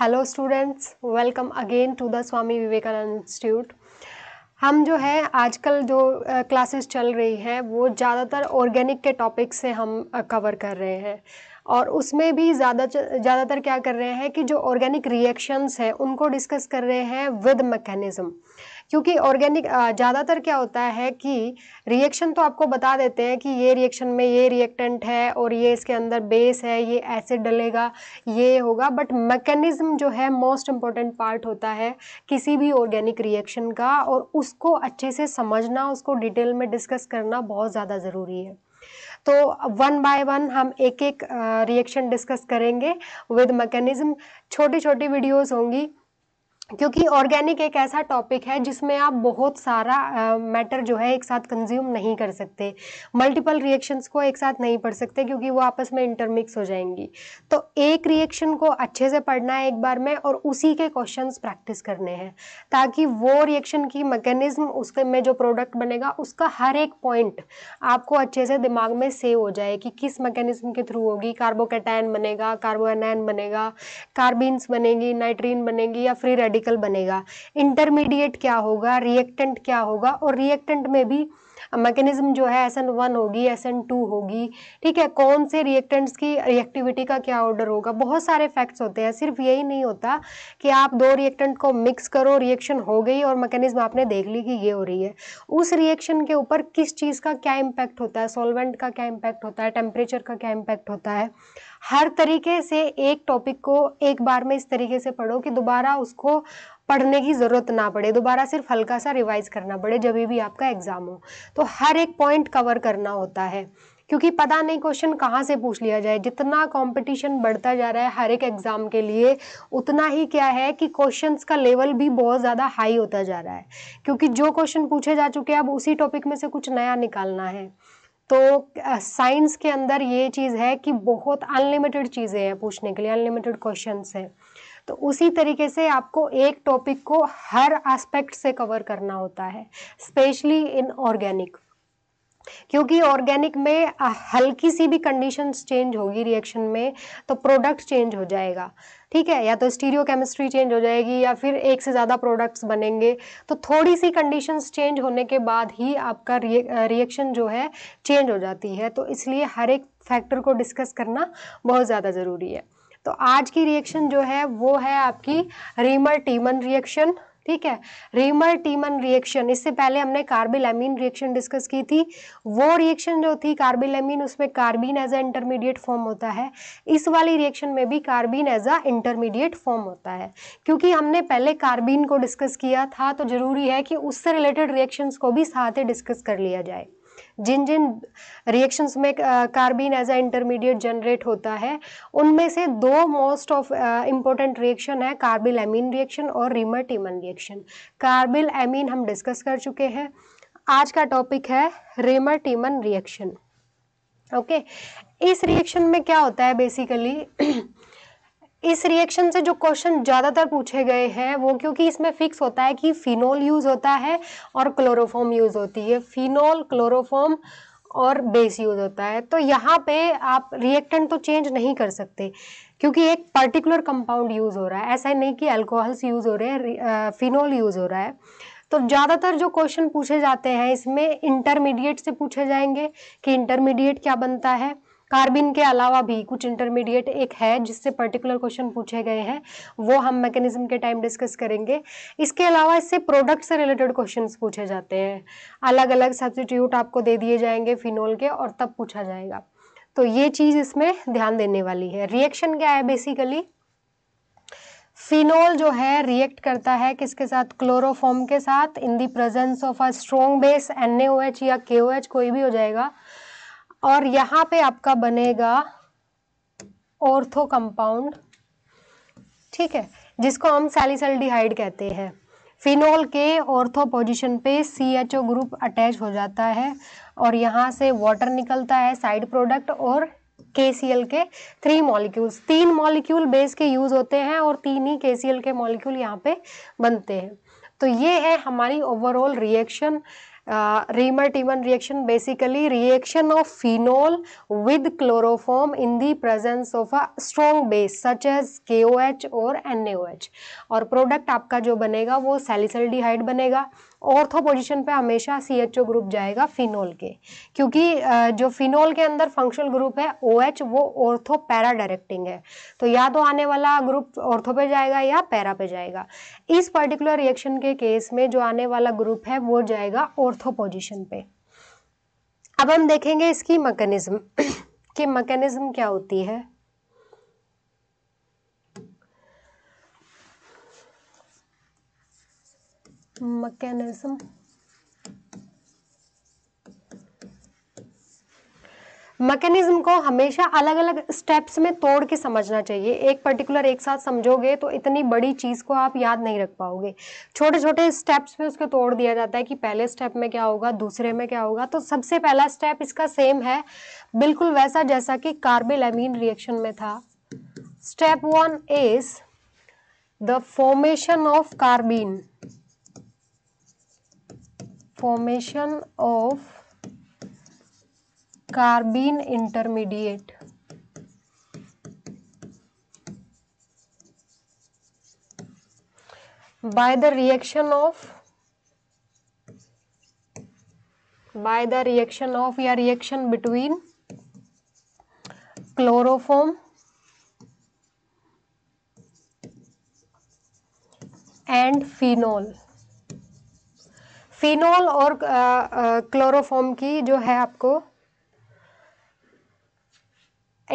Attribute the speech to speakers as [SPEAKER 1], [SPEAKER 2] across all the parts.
[SPEAKER 1] Hello students welcome again to the Swami Vivekananda Institute हम जो है आजकल जो क्लासेस चल रही हैं वो ज़्यादातर ऑर्गेनिक के टॉपिक से हम कवर कर रहे हैं और उसमें भी ज़्यादा ज़्यादातर क्या कर रहे हैं कि जो ऑर्गेनिक रिएक्शंस हैं उनको डिस्कस कर रहे हैं विद मैकेनिज़्म क्योंकि ऑर्गेनिक ज़्यादातर क्या होता है कि रिएक्शन तो आपको बता देते हैं कि ये रिएक्शन में ये रिएक्टेंट है और ये इसके अंदर बेस है ये एसिड डलेगा ये होगा बट मैकेनिज़्म जो है मोस्ट इम्पॉर्टेंट पार्ट होता है किसी भी ऑर्गेनिक रिएक्शन का और उसको अच्छे से समझना उसको डिटेल में डिस्कस करना बहुत ज़्यादा ज़रूरी है तो वन बाय वन हम एक एक रिएक्शन डिस्कस करेंगे विद मैकेनिज़्म छोटी छोटी वीडियोस होंगी क्योंकि ऑर्गेनिक एक ऐसा टॉपिक है जिसमें आप बहुत सारा मैटर uh, जो है एक साथ कंज्यूम नहीं कर सकते मल्टीपल रिएक्शंस को एक साथ नहीं पढ़ सकते क्योंकि वो आपस में इंटरमिक्स हो जाएंगी तो एक रिएक्शन को अच्छे से पढ़ना है एक बार में और उसी के क्वेश्चंस प्रैक्टिस करने हैं ताकि वो रिएक्शन की मैकेनिज्म उसके में जो प्रोडक्ट बनेगा उसका हर एक पॉइंट आपको अच्छे से दिमाग में सेव हो जाए कि किस मैकेनिज्म के थ्रू होगी कार्बोकेटाइन बनेगा कार्बोनाइन बनेगा कार्बिन्स बनेगी नाइट्रीन बनेगी या फ्री रेडी रेडिकल बनेगा इंटरमीडिएट क्या होगा रिएक्टेंट क्या होगा और रिएक्टेंट में भी मैकेनिज्म जो है एस एन वन होगी एस एन टू होगी ठीक है कौन से रिएक्टेंट्स की रिएक्टिविटी का क्या ऑर्डर होगा बहुत सारे फैक्ट्स होते हैं सिर्फ यही नहीं होता कि आप दो रिएक्टेंट को मिक्स करो रिएक्शन हो गई और मैकेनिज्म आपने देख ली कि ये हो रही है उस रिएक्शन के ऊपर किस चीज़ का क्या इम्पैक्ट होता है सॉल्वेंट का क्या इम्पैक्ट होता है टेम्परेचर का क्या इम्पैक्ट होता है हर तरीके से एक टॉपिक को एक बार में इस तरीके से पढ़ो कि दोबारा उसको पढ़ने की ज़रूरत ना पड़े दोबारा सिर्फ हल्का सा रिवाइज करना पड़े जब भी आपका एग्ज़ाम हो तो हर एक पॉइंट कवर करना होता है क्योंकि पता नहीं क्वेश्चन कहाँ से पूछ लिया जाए जितना कंपटीशन बढ़ता जा रहा है हर एक एग्ज़ाम के लिए उतना ही क्या है कि क्वेश्चंस का लेवल भी बहुत ज़्यादा हाई होता जा रहा है क्योंकि जो क्वेश्चन पूछे जा चुके हैं अब उसी टॉपिक में से कुछ नया निकालना है तो साइंस के अंदर ये चीज़ है कि बहुत अनलिमिटेड चीज़ें हैं पूछने के लिए अनलिमिटेड क्वेश्चन हैं तो उसी तरीके से आपको एक टॉपिक को हर एस्पेक्ट से कवर करना होता है स्पेशली इन ऑर्गेनिक क्योंकि ऑर्गेनिक में हल्की सी भी कंडीशंस चेंज होगी रिएक्शन में तो प्रोडक्ट चेंज हो जाएगा ठीक है या तो स्टीरियो केमिस्ट्री चेंज हो जाएगी या फिर एक से ज़्यादा प्रोडक्ट्स बनेंगे तो थोड़ी सी कंडीशंस चेंज होने के बाद ही आपका रिएक्शन जो है चेंज हो जाती है तो इसलिए हर एक फैक्टर को डिस्कस करना बहुत ज़्यादा ज़रूरी है तो आज की रिएक्शन जो है वो है आपकी रीमर टीमन रिएक्शन ठीक है रेमर टीमन रिएक्शन इससे पहले हमने कार्बिलेमिन रिएक्शन डिस्कस की थी वो रिएक्शन जो थी कार्बिलेमिन उसमें carbene as a intermediate form होता है इस वाली रिएक्शन में भी carbene as a intermediate form होता है क्योंकि हमने पहले कार्बिन को डिस्कस किया था तो जरूरी है कि उससे रिलेटेड रिएक्शंस को भी साथ ही डिस्कस कर लिया जाए जिन जिन रिएक्शंस में carbene as a intermediate generate होता है उनमें से दो मोस्ट ऑफ इम्पोर्टेंट रिएक्शन है कार्बिल एमीन रिएक्शन और Reimer Tiemann reaction carbylamine हम डिस्कस कर चुके हैं आज का टॉपिक है रिमर टीमन रिएक्शन ओके इस रिएक्शन में क्या होता है बेसिकली इस रिएक्शन से जो क्वेश्चन ज़्यादातर पूछे गए हैं वो क्योंकि इसमें फिक्स होता है कि फिनोल यूज़ होता है और क्लोरोफॉर्म यूज़ होती है फिनोल क्लोरोफॉर्म और बेस यूज होता है तो यहाँ पे आप रिएक्टेंट तो चेंज नहीं कर सकते क्योंकि एक पर्टिकुलर कंपाउंड यूज़ हो रहा है ऐसा नहीं कि अल्कोहल्स यूज़ हो रहे हैं फिनोल यूज़ हो रहा है तो ज़्यादातर जो क्वेश्चन पूछे जाते हैं इसमें इंटरमीडिएट से पूछे जाएंगे कि इंटरमीडिएट क्या बनता है कार्बिन के अलावा भी कुछ इंटरमीडिएट एक है जिससे पर्टिकुलर क्वेश्चन पूछे गए हैं वो हम मैकेनिज्म के टाइम डिस्कस करेंगे इसके अलावा इससे प्रोडक्ट से रिलेटेड क्वेश्चन पूछे जाते हैं अलग अलग सब्सिट्यूट आपको दे दिए जाएंगे फिनोल के और तब पूछा जाएगा तो ये चीज इसमें ध्यान देने वाली है रिएक्शन क्या है बेसिकली फिनोल जो है रिएक्ट करता है किसके साथ क्लोरोफॉर्म के साथ in the presence of a strong base एन या के कोई भी हो जाएगा और यहाँ पे आपका बनेगा ऑर्थो कंपाउंड ठीक है जिसको हम डिहाइड कहते हैं फिनोल के ऑर्थो पोजीशन पे C H O group attach हो जाता है और यहाँ से वाटर निकलता है साइड प्रोडक्ट और के सी एल के थ्री मॉलिक्यूल्स तीन मॉलिक्यूल बेस के यूज़ होते हैं और तीन ही के सी एल के मॉलिक्यूल यहाँ पे बनते हैं तो ये है हमारी overall reaction Reimer Tiemann reaction basically reaction of phenol with chloroform in the presence of a strong base such as K O H और एन ए ओ एच और प्रोडक्ट आपका जो बनेगा वो सेलिसल बनेगा ऑर्थो पोजिशन पे हमेशा सी एच ओ ग्रुप जाएगा फिनोल के क्योंकि जो फिनोल के अंदर फंक्शनल ग्रुप है ओ OH, एच वो ऑर्थो पैरा डायरेक्टिंग है तो या तो आने वाला ग्रुप ऑर्थो पे जाएगा या पैरा पे जाएगा इस पर्टिकुलर रिएक्शन के केस में जो आने वाला ग्रुप है वो जाएगा ऑर्थो पोजिशन पे अब हम देखेंगे इसकी मकेनिज्म कि मकेनिज्म क्या होती है mechanism मैकेनिज्म को हमेशा अलग अलग स्टेप्स में तोड़ के समझना चाहिए एक पर्टिकुलर एक साथ समझोगे तो इतनी बड़ी चीज़ को आप याद नहीं रख पाओगे छोटे छोटे स्टेप्स में उसको तोड़ दिया जाता है कि पहले स्टेप में क्या होगा दूसरे में क्या होगा तो सबसे पहला स्टेप इसका सेम है बिल्कुल वैसा जैसा कि कार्बेलेमिन रिएक्शन में था step one is the formation of carbene formation of carbene intermediate. by the reaction of by the reaction of a reaction between chloroform and phenol phenol और क्लोरोफॉर्म की जो है आपको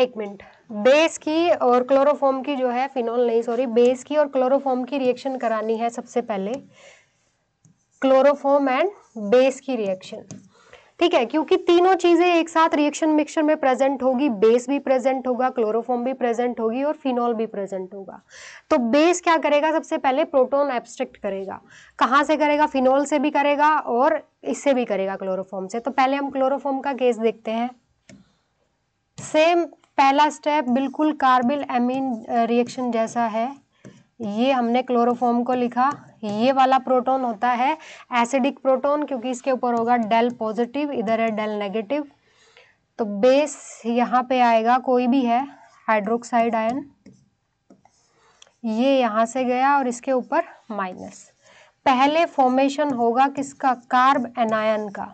[SPEAKER 1] एक मिनट बेस की और क्लोरोफॉर्म की जो है फिनॉल नहीं सॉरी बेस की और क्लोरोफॉर्म की रिएक्शन करानी है सबसे पहले क्लोरोफॉर्म एंड बेस की रिएक्शन ठीक है क्योंकि तीनों चीजें एक साथ रिएक्शन मिक्सर में प्रेजेंट होगी बेस भी प्रेजेंट होगा क्लोरोफॉर्म भी प्रेजेंट होगी और फिनॉल भी प्रेजेंट होगा तो बेस क्या करेगा सबसे पहले प्रोटोन एब्स्ट्रेक्ट करेगा कहाँ से करेगा फिनॉल से भी करेगा और इससे भी करेगा क्लोरोफॉर्म से तो पहले हम क्लोरोफॉर्म का केस देखते हैं सेम पहला स्टेप बिल्कुल कार्बिल एमीन रिएक्शन जैसा है ये हमने क्लोरोफॉर्म को लिखा ये वाला प्रोटॉन होता है एसिडिक प्रोटॉन क्योंकि इसके ऊपर होगा डेल पॉजिटिव इधर है डेल नेगेटिव तो बेस यहाँ पे आएगा कोई भी है हाइड्रोक्साइड आयन ये यहाँ से गया और इसके ऊपर माइनस पहले फॉर्मेशन होगा किसका कार्ब एनायन का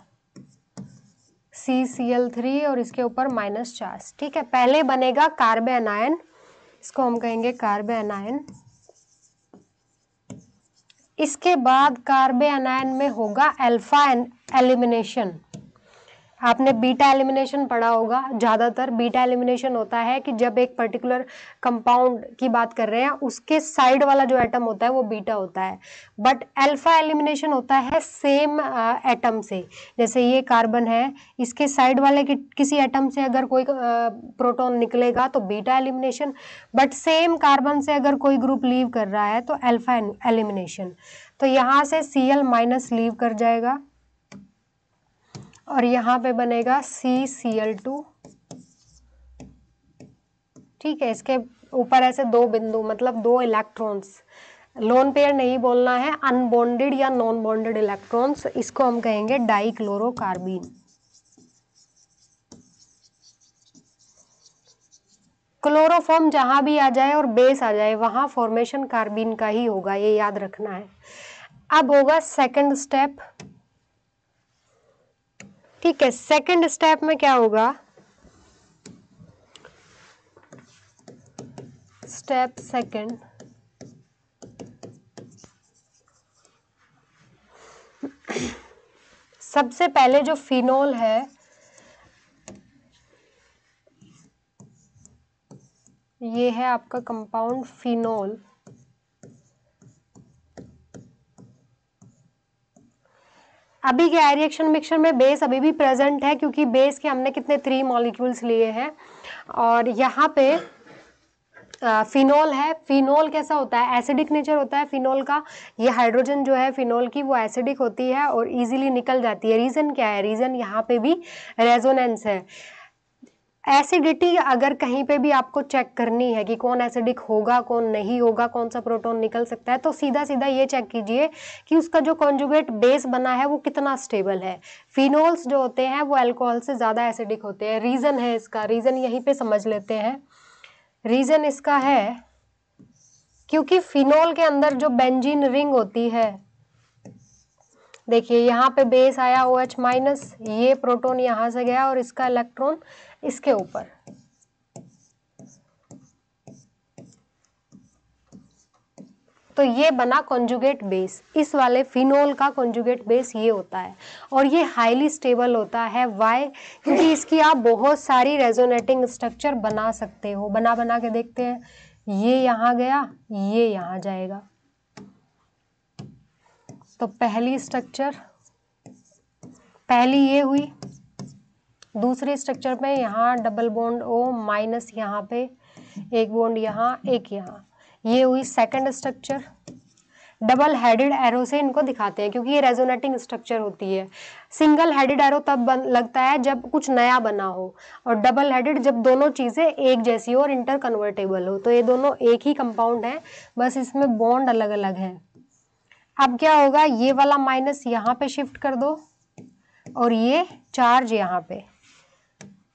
[SPEAKER 1] सी सी एल थ्री और इसके ऊपर माइनस चार्ज ठीक है पहले बनेगा कार्ब एनायन इसको हम कहेंगे कार्ब एनायन इसके बाद कार्बे अनायन में होगा एल्फा एलिमिनेशन आपने बीटा एलिमिनेशन पढ़ा होगा ज़्यादातर बीटा एलिमिनेशन होता है कि जब एक पर्टिकुलर कंपाउंड की बात कर रहे हैं उसके साइड वाला जो एटम होता है वो बीटा होता है बट अल्फा एलिमिनेशन होता है सेम एटम uh, से जैसे ये कार्बन है इसके साइड वाले कि, किसी एटम से अगर कोई प्रोटोन uh, निकलेगा तो beta elimination but same carbon से अगर कोई ग्रुप लीव कर रहा है तो एल्फा एलिमिनेशन तो यहाँ से सी एल माइनस लीव कर जाएगा और यहाँ पे बनेगा सी सी एल टू ठीक है इसके ऊपर ऐसे दो बिंदु मतलब दो इलेक्ट्रॉन्स लोन पेयर नहीं बोलना है अनबॉन्डेड या नॉन बॉन्डेड इलेक्ट्रॉन्स इसको हम कहेंगे डाइक्लोरोकार्बीन क्लोरोफॉर्म जहां भी आ जाए और बेस आ जाए वहां फॉर्मेशन कार्बीन का ही होगा ये याद रखना है अब होगा सेकंड स्टेप ठीक है सेकंड स्टेप में क्या होगा स्टेप सेकंड सबसे पहले जो फिनोल है ये है आपका कंपाउंड फिनोल अभी के आयरिएक्शन मिक्सर में बेस अभी भी प्रेजेंट है क्योंकि बेस के हमने कितने थ्री मॉलिक्यूल्स लिए हैं और यहाँ पे फिनोल है फिनोल कैसा होता है एसिडिक नेचर होता है फिनोल का ये हाइड्रोजन जो है फिनोल की वो एसिडिक होती है और इजीली निकल जाती है रीज़न क्या है रीज़न यहाँ पे भी रेजोनेंस है एसिडिटी अगर कहीं पे भी आपको चेक करनी है कि कौन एसिडिक होगा कौन नहीं होगा कौन सा प्रोटॉन निकल सकता है तो सीधा सीधा ये चेक कीजिए कि उसका जो कॉन्जुगेट बेस बना है वो कितना स्टेबल है फिनोल्स जो होते हैं वो एल्कोहल से ज़्यादा एसिडिक होते हैं रीज़न है इसका रीज़न यहीं पर समझ लेते हैं रीज़न इसका है क्योंकि फिनोल के अंदर जो बेंजीन रिंग होती है देखिए यहाँ पे बेस आया ओ एच माइनस ये प्रोटोन यहाँ से गया और इसका इलेक्ट्रॉन इसके ऊपर तो ये बना कॉन्जुगेट बेस इस वाले फिनोल का कॉन्जुगेट बेस ये होता है और ये हाईली स्टेबल होता है वाई क्योंकि इसकी आप बहुत सारी रेजोनेटिंग स्ट्रक्चर बना सकते हो बना बना के देखते हैं ये यहाँ गया ये यहाँ जाएगा तो पहली स्ट्रक्चर पहली ये हुई दूसरे स्ट्रक्चर में यहाँ डबल बॉन्ड ओ माइनस यहाँ पे एक बॉन्ड यहाँ एक यहाँ ये हुई second structure double headed arrow से इनको दिखाते हैं क्योंकि ये रेजोनेटिंग स्ट्रक्चर होती है सिंगल हेडेड एरो तब बन लगता है जब कुछ नया बना हो और डबल हेडेड जब दोनों चीज़ें एक जैसी हो और इंटर कन्वर्टेबल हो तो ये दोनों एक ही कंपाउंड है बस इसमें बॉन्ड अलग अलग है अब क्या होगा ये वाला माइनस यहाँ पे शिफ्ट कर दो और ये चार्ज यहाँ पे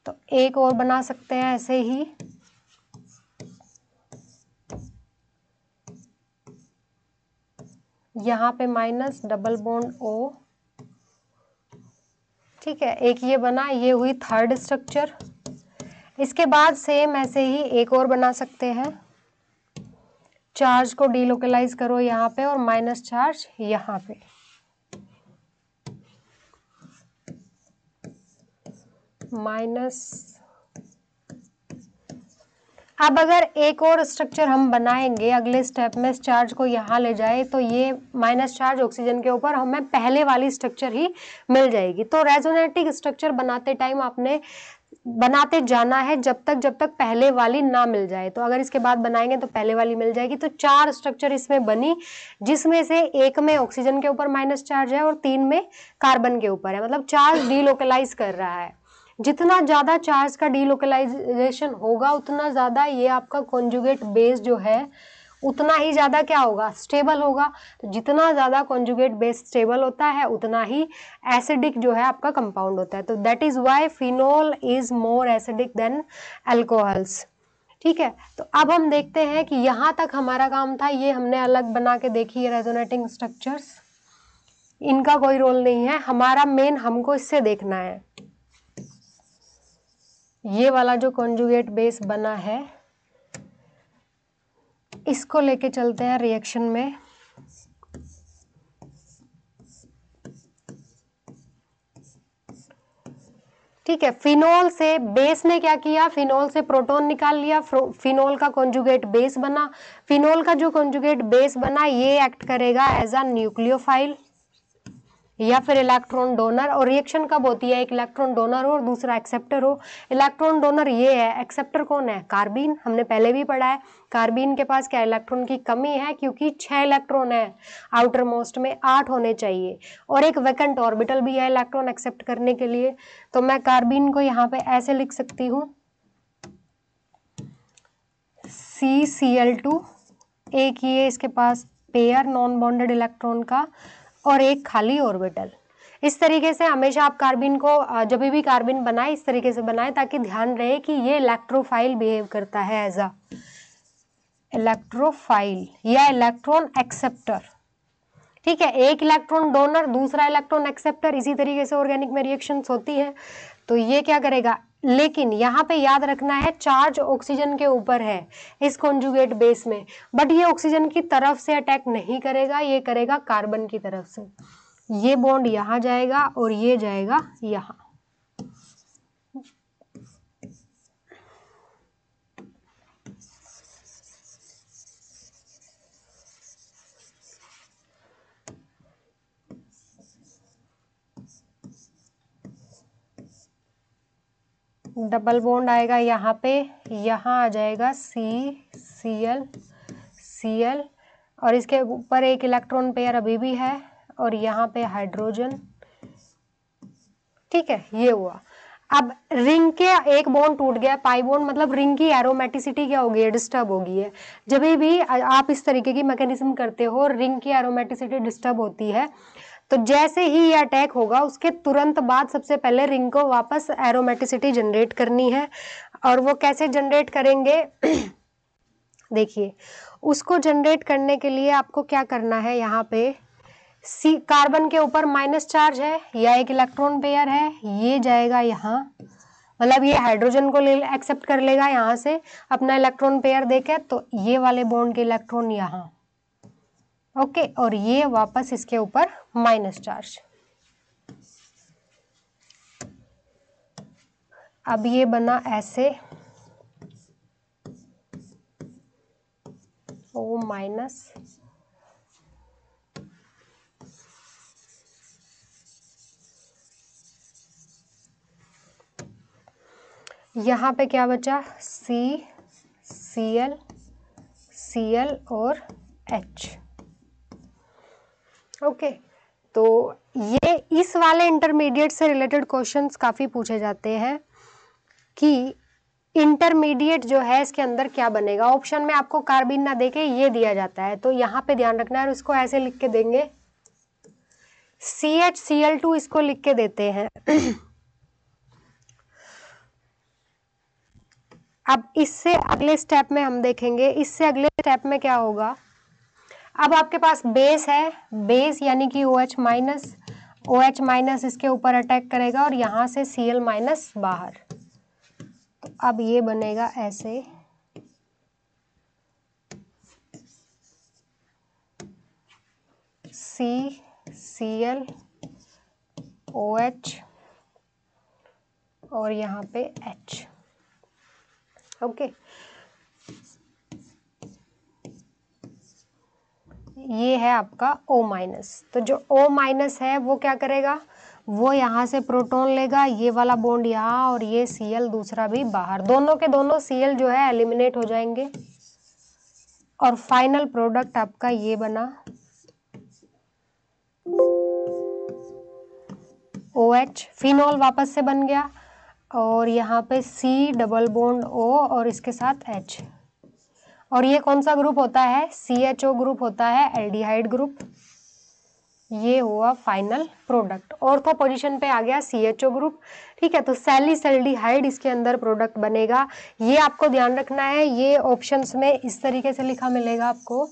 [SPEAKER 1] तो एक और बना सकते हैं ऐसे ही यहाँ पे माइनस डबल बोन्ड ओ ठीक है एक ये बना ये हुई थर्ड स्ट्रक्चर इसके बाद सेम ऐसे ही एक और बना सकते हैं चार्ज को डीलोकलाइज करो यहाँ पे और माइनस चार्ज यहाँ पे माइनस अब अगर एक और स्ट्रक्चर हम बनाएंगे अगले स्टेप में इस चार्ज को यहाँ ले जाए तो ये माइनस चार्ज ऑक्सीजन के ऊपर हमें पहले वाली स्ट्रक्चर ही मिल जाएगी तो रेजोनेटिक स्ट्रक्चर बनाते टाइम आपने बनाते जाना है जब तक जब तक पहले वाली ना मिल जाए तो अगर इसके बाद बनाएंगे तो पहले वाली मिल जाएगी तो चार स्ट्रक्चर इसमें बनी जिसमें से एक में ऑक्सीजन के ऊपर माइनस चार्ज है और तीन में कार्बन के ऊपर है मतलब चार्ज डीलोकलाइज कर रहा है जितना ज़्यादा चार्ज का डीलोकलाइजेशन होगा उतना ज़्यादा ये आपका कॉन्जुगेट बेस जो है उतना ही ज़्यादा क्या होगा स्टेबल होगा तो जितना ज़्यादा कॉन्जुगेट बेस स्टेबल होता है उतना ही एसिडिक जो है आपका कंपाउंड होता है तो that is why phenol is more acidic than alcohols ठीक है तो अब हम देखते हैं कि यहाँ तक हमारा काम था ये हमने अलग बना के देखी है रेजोनेटिंग स्ट्रक्चर्स इनका कोई रोल नहीं है हमारा मेन हमको इससे देखना है ये वाला जो कॉन्जुगेट बेस बना है इसको लेके चलते हैं रिएक्शन में ठीक है फिनोल से बेस ने क्या किया फिनोल से प्रोटॉन निकाल लिया फिनोल का कॉन्जुगेट बेस बना फिनोल का जो कॉन्जुगेट बेस बना ये एक्ट करेगा एज अ न्यूक्लियोफाइल या फिर इलेक्ट्रॉन डोनर और रिएक्शन कब होती है एक इलेक्ट्रॉन डोनर हो और दूसरा एक्सेप्टर हो इलेक्ट्रॉन डोनर ये है एक्सेप्टर कौन है कार्बीन हमने पहले भी पढ़ा है कार्बीन के पास क्या इलेक्ट्रॉन की कमी है क्योंकि छः इलेक्ट्रॉन है आउटर मोस्ट में आठ होने चाहिए और एक वैकेंट ऑर्बिटल भी है इलेक्ट्रॉन एक्सेप्ट करने के लिए तो मैं कार्बीन को यहाँ पे ऐसे लिख सकती हूँ सी सी एल टू एक ये इसके पास पेयर नॉन बॉन्डेड इलेक्ट्रॉन का और एक खाली ऑर्बिटल इस तरीके से हमेशा आप कार्बिन को जब भी कार्बिन बनाए इस तरीके से बनाए ताकि ध्यान रहे कि ये इलेक्ट्रोफाइल बिहेव करता है एज अ इलेक्ट्रोफाइल या इलेक्ट्रॉन एक्सेप्टर ठीक है एक इलेक्ट्रॉन डोनर दूसरा इलेक्ट्रॉन एक्सेप्टर इसी तरीके से ऑर्गेनिक में रिएक्शन होती है तो ये क्या करेगा लेकिन यहाँ पे याद रखना है चार्ज ऑक्सीजन के ऊपर है इस कॉन्जुगेट बेस में बट ये ऑक्सीजन की तरफ से अटैक नहीं करेगा ये करेगा कार्बन की तरफ से ये बॉन्ड यहाँ जाएगा और ये जाएगा यहाँ डबल बॉन्ड आएगा यहाँ पे यहाँ आ जाएगा सी सी एल सी एल और इसके ऊपर एक इलेक्ट्रॉन पेयर अभी भी है और यहाँ पे हाइड्रोजन ठीक है ये हुआ अब रिंग के एक बॉन्ड टूट गया पाई बॉन्ड मतलब रिंग की एरोमेटिसिटी क्या होगी डिस्टर्ब होगी है जब भी आप इस तरीके की मैकेनिज्म करते हो रिंग की एरोमेटिसिटी डिस्टर्ब होती है तो जैसे ही ये अटैक होगा उसके तुरंत बाद सबसे पहले रिंग को वापस एरोमेटिसिटी जनरेट करनी है और वो कैसे जनरेट करेंगे देखिए उसको जनरेट करने के लिए आपको क्या करना है यहाँ पे सी कार्बन के ऊपर माइनस चार्ज है या एक इलेक्ट्रॉन पेयर है ये जाएगा यहाँ मतलब ये हाइड्रोजन को ले एक्सेप्ट कर लेगा यहाँ से अपना इलेक्ट्रॉन पेयर देकर तो ये वाले बॉन्ड के इलेक्ट्रॉन यहाँ ओके और ये वापस इसके ऊपर माइनस चार्ज अब ये बना ऐसे ओ माइनस यहां पे क्या बचा C Cl Cl और H ओके okay. तो ये इस वाले इंटरमीडिएट से रिलेटेड क्वेश्चंस काफ़ी पूछे जाते हैं कि इंटरमीडिएट जो है इसके अंदर क्या बनेगा ऑप्शन में आपको कार्बिन ना देके ये दिया जाता है तो यहाँ पे ध्यान रखना है और इसको ऐसे लिख के देंगे C H C L two इसको लिख के देते हैं अब इससे अगले स्टेप में हम देखेंगे इससे अगले स्टेप में क्या होगा अब आपके पास बेस है बेस यानी कि O H minus O H minus इसके ऊपर अटैक करेगा और यहाँ से सी एल माइनस बाहर तो अब ये बनेगा ऐसे सी सी एल ओ एच और यहाँ पे एच ओके okay. ये है आपका ओ माइनस तो जो ओ माइनस है वो क्या करेगा वो यहाँ से प्रोटॉन लेगा ये वाला बॉन्ड यहाँ और ये सी एल दूसरा भी बाहर दोनों के दोनों सी एल जो है एलिमिनेट हो जाएंगे और फाइनल प्रोडक्ट आपका ये बना ओ एच फिनॉल वापस से बन गया और यहाँ पे सी डबल बॉन्ड ओ और इसके साथ एच और ये कौन सा ग्रुप होता है सी एच ओ ग्रुप होता है एल्डिहाइड ग्रुप ये हुआ फाइनल प्रोडक्ट ऑर्थो पोजीशन पे आ गया सी एच ओ ग्रुप ठीक है तो हाइड इसके अंदर प्रोडक्ट बनेगा ये आपको ध्यान रखना है ये ऑप्शंस में इस तरीके से लिखा मिलेगा आपको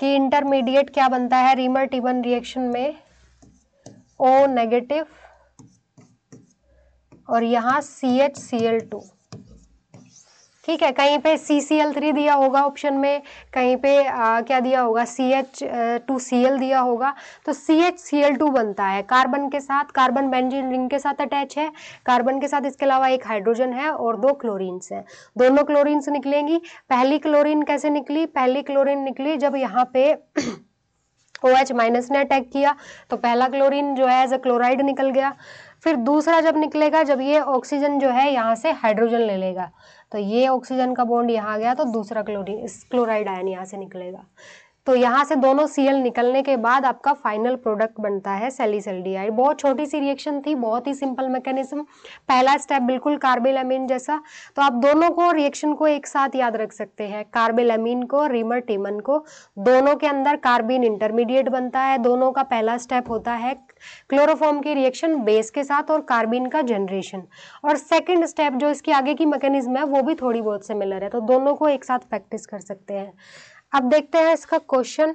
[SPEAKER 1] कि इंटरमीडिएट क्या बनता है रिमर टिबन रिएक्शन में ओ नेगेटिव और यहाँ C H C L two ठीक है कहीं पे सी सी एल थ्री दिया होगा ऑप्शन में कहीं पे आ, क्या दिया होगा C H two C L दिया होगा तो C H C L two बनता है कार्बन के साथ कार्बन बेंजीन रिंग के साथ अटैच है कार्बन के साथ इसके अलावा एक हाइड्रोजन है और दो क्लोरीन्स हैं दोनों क्लोरीन्स निकलेंगी पहली क्लोरीन कैसे निकली पहली क्लोरीन निकली जब यहाँ पे ओ एच माइनस ने अटैक किया तो पहला क्लोरीन जो है एज अ क्लोराइड निकल गया फिर दूसरा जब निकलेगा जब ये ऑक्सीजन जो है यहाँ से हाइड्रोजन ले लेगा तो ये ऑक्सीजन का बॉन्ड यहाँ गया तो दूसरा क्लोरीन क्लोराइड आयन यहाँ से निकलेगा तो यहाँ से दोनों सीएल निकलने के बाद आपका फाइनल प्रोडक्ट बनता है सेलिसल्डिहाइड बहुत छोटी सी रिएक्शन थी बहुत ही सिंपल मैकेनिज्म पहला स्टेप बिल्कुल कार्बेलामीन जैसा तो आप दोनों को रिएक्शन को एक साथ याद रख सकते हैं कार्बेलामीन को रिमर टीमन को दोनों के अंदर कार्बिन इंटरमीडिएट बनता है दोनों का पहला स्टेप होता है क्लोरोफॉर्म की रिएक्शन बेस के साथ और कार्बिन का जनरेशन और सेकेंड स्टेप जो इसकी आगे की मैकेनिज्म है वो भी थोड़ी बहुत सिमिलर है तो दोनों को एक साथ प्रैक्टिस कर सकते हैं अब देखते हैं इसका क्वेश्चन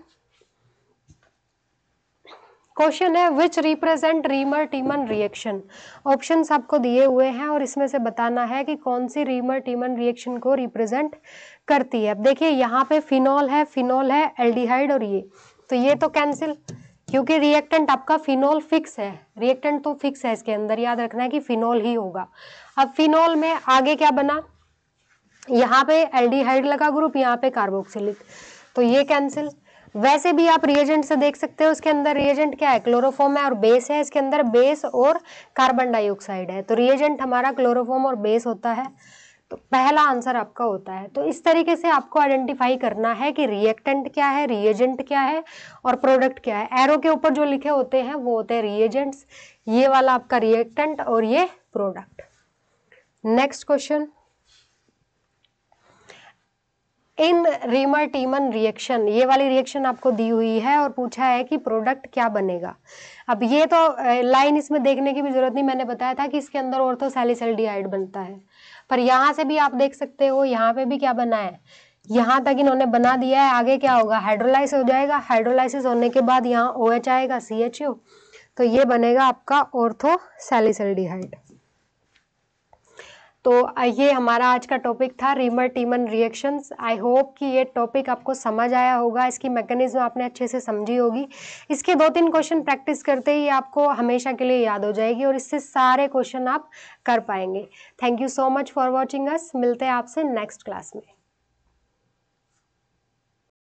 [SPEAKER 1] क्वेश्चन है which represent Reimer Tiemann reaction option आपको दिए हुए हैं और इसमें से बताना है कि कौन सी रीमर टीमन रिएक्शन को रिप्रेजेंट करती है अब देखिए यहाँ पे फिनॉल है फिनॉल है एल्डिहाइड और ये तो ये तो कैंसिल क्योंकि रिएक्टेंट आपका फिनॉल फिक्स है रिएक्टेंट तो फिक्स है इसके अंदर याद रखना है कि फिनॉल ही होगा अब फिनॉल में आगे क्या बना यहाँ पे एल्डिहाइड लगा ग्रुप यहाँ पे कार्बोक्सिलिक तो ये कैंसिल वैसे भी आप रिएजेंट से देख सकते हो उसके अंदर रिएजेंट क्या है क्लोरोफॉर्म है और बेस है इसके अंदर बेस और कार्बन डाइऑक्साइड है तो रिएजेंट हमारा क्लोरोफॉर्म और बेस होता है तो पहला आंसर आपका होता है तो इस तरीके से आपको आइडेंटिफाई करना है कि रिएक्टेंट क्या है रिएजेंट क्या है और प्रोडक्ट क्या है एरो के ऊपर जो लिखे होते हैं वो होते हैं रिएजेंट्स ये वाला आपका रिएक्टेंट और ये product next question in Reimer Tiemann reaction ये वाली रिएक्शन आपको दी हुई है और पूछा है कि प्रोडक्ट क्या बनेगा अब ये तो लाइन इसमें देखने की भी जरूरत नहीं मैंने बताया था कि इसके अंदर सैलिसलडीआइड बनता है पर यहाँ से भी आप देख सकते हो यहाँ पे भी क्या बना है यहाँ तक इन्होंने बना दिया है आगे क्या होगा हाइड्रोलाइस हो जाएगा हाइड्रोलाइसिस होने के बाद यहाँ ओ OH आएगा सी तो ये बनेगा आपका सैलिसलडीहाइड तो ये हमारा आज का टॉपिक था Reimer Tiemann reactions I hope कि ये टॉपिक आपको समझ आया होगा इसकी मैकेनिज्म आपने अच्छे से समझी होगी इसके दो तीन क्वेश्चन प्रैक्टिस करते ही आपको हमेशा के लिए याद हो जाएगी और इससे सारे क्वेश्चन आप कर पाएंगे thank you so much for watching us मिलते हैं आपसे नेक्स्ट क्लास में